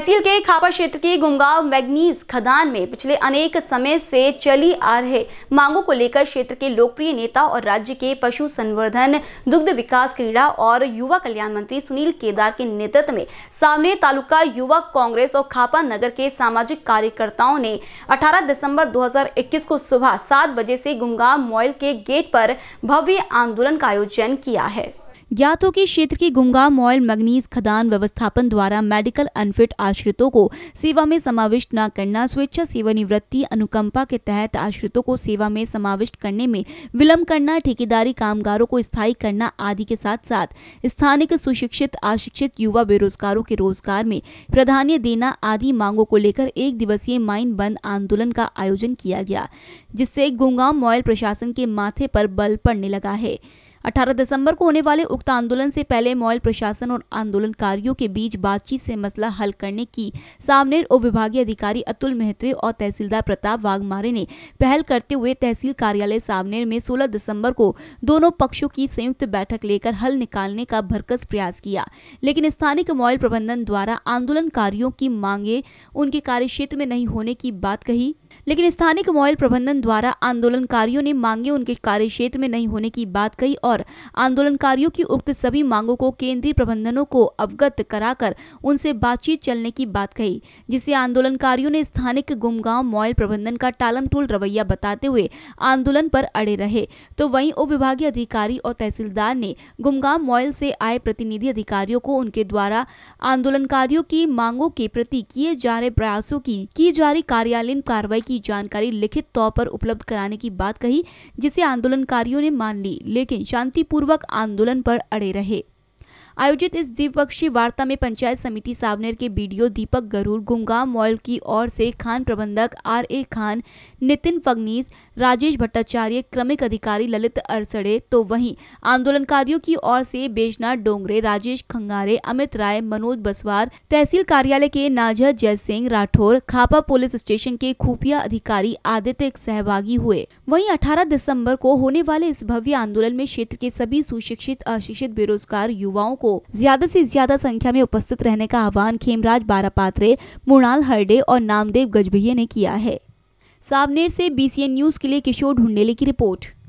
तहसील के खापा क्षेत्र की गुमगांव मैग्नीज खदान में पिछले अनेक समय से चली आ रहे मांगों को लेकर क्षेत्र के लोकप्रिय नेता और राज्य के पशु संवर्धन दुग्ध विकास क्रीड़ा और युवा कल्याण मंत्री सुनील केदार के नेतृत्व में सामने तालुका युवा कांग्रेस और खापा नगर के सामाजिक कार्यकर्ताओं ने 18 दिसंबर 2021 को सुबह सात बजे से गुमगांव मॉयल के गेट पर भव्य आंदोलन का आयोजन किया है ज्ञात हो कि क्षेत्र की गुंगा मॉयल मगनीज खदान व्यवस्थापन द्वारा मेडिकल अनफिट आश्रितों को सेवा में समाविष्ट न करना स्वेच्छा सेवानिवृत्ति अनुकंपा के तहत आश्रितों को सेवा में समाविष्ट करने में विलम्ब करना ठेकेदारी कामगारों को स्थायी करना आदि के साथ साथ स्थानिक सुशिक्षित अशिक्षित युवा बेरोजगारों के रोजगार में प्राधान्य देना आदि मांगों को लेकर एक दिवसीय माइन बंद आंदोलन का आयोजन किया गया जिससे गुंगाम मॉयल प्रशासन के माथे पर बल पड़ने लगा है 18 दिसंबर को होने वाले उक्त आंदोलन से पहले मॉल प्रशासन और आंदोलनकारियों के बीच बातचीत से मसला हल करने की सामने उप विभागीय अधिकारी अतुल मेहत्री और तहसीलदार प्रताप वाघमारे ने पहल करते हुए तहसील कार्यालय सामनेर में 16 दिसंबर को दोनों पक्षों की संयुक्त बैठक लेकर हल निकालने का भरकस प्रयास किया लेकिन स्थानीय मॉल प्रबंधन द्वारा आंदोलनकारियों की मांगे उनके क्षेत्र में नहीं होने की बात कही लेकिन स्थानीय मोबाइल प्रबंधन द्वारा आंदोलनकारियों ने मांगे उनके कार्य क्षेत्र में नहीं होने की बात कही और आंदोलनकारियों की उक्त सभी मांगों को केंद्रीय प्रबंधनों को अवगत कराकर उनसे बातचीत चलने की बात कही जिसे आंदोलनकारियों ने स्थानीय गुमगांव मोबाइल प्रबंधन का टालम टूल रवैया बताते हुए आंदोलन पर अड़े रहे तो उप विभागीय अधिकारी और तहसीलदार ने गुमगांव मॉयल से आए प्रतिनिधि अधिकारियों को उनके द्वारा आंदोलनकारियों की मांगों के प्रति किए जा रहे प्रयासों की की जा रही कार्यालयीन कार्रवाई कार्रवाई की जानकारी लिखित तौर पर उपलब्ध कराने की बात कही जिसे आंदोलनकारियों ने मान ली लेकिन शांतिपूर्वक आंदोलन पर अड़े रहे आयोजित इस द्विपक्षीय वार्ता में पंचायत समिति सावनेर के बीडीओ दीपक गरूर गुमगाम मॉल की ओर से खान प्रबंधक आर ए खान नितिन फगनीस राजेश भट्टाचार्य क्रमिक अधिकारी ललित अरसड़े तो वहीं आंदोलनकारियों की ओर से बेजनाथ डोंगरे राजेश खंगारे अमित राय मनोज बसवार तहसील कार्यालय के नाजर जय सिंह राठौर खापा पुलिस स्टेशन के खुफिया अधिकारी आदित्य सहभागी हुए वहीं 18 दिसंबर को होने वाले इस भव्य आंदोलन में क्षेत्र के सभी सुशिक्षित अशिक्षित बेरोजगार युवाओं को ज्यादा से ज्यादा संख्या में उपस्थित रहने का आह्वान खेमराज बारापात्रे मृणाल हरडे और नामदेव गजभिये ने किया है सावनेर से बीसीएन न्यूज के लिए किशोर ढूंढेले की रिपोर्ट